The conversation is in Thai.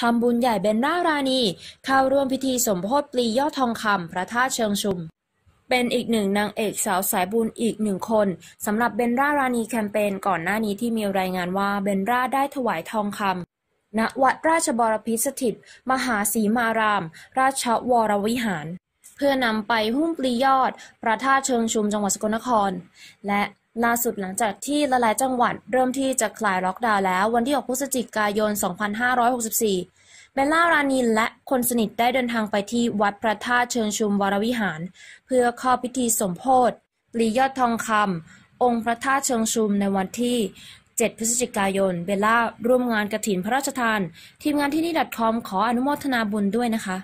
ทำบุญใหญ่เบนนาราณีเข้าร่วมพิธีสมโพธิปลียอดทองคำพระธาตุเชิงชุม เป็นอีกหนึ่งนางเอกสาวสายบุญอีกหนึ่งคนสำหรับเบนราราณีแคมเปญก่อนหน้านี้ที่มีรายงานว่า เบนราได้ถวายทองคำณวัดราชบรพิสถิต มหาสีมาราม ราชวรวิหารพื่อนำไปหุ้มปลียอดพระธาตุเชิงชุมจังหวัดสกลนคร และล่าสุดหลังจากที่ละลายจังหวัดเริ่มที่จะคลายล็อกดาวน์แล้ววันที่ 6 พฤศจิกายน 2564 เบลล่ารานีและคนสนิทได้เดินทางไปที่วัดพระธาตุเชิงชุมวรวิหาร เพื่อเข้าพิธีสมโพธิปลียอดทองคำองค์พระธาตุเชิงชุมในวันที่ 7 พฤศจิกายนเบลล่าร่วมงานกระถินพระราชทาน ทีมงานที่นี่ดคอมขออนุโมทนาบุญด้วยนะคะ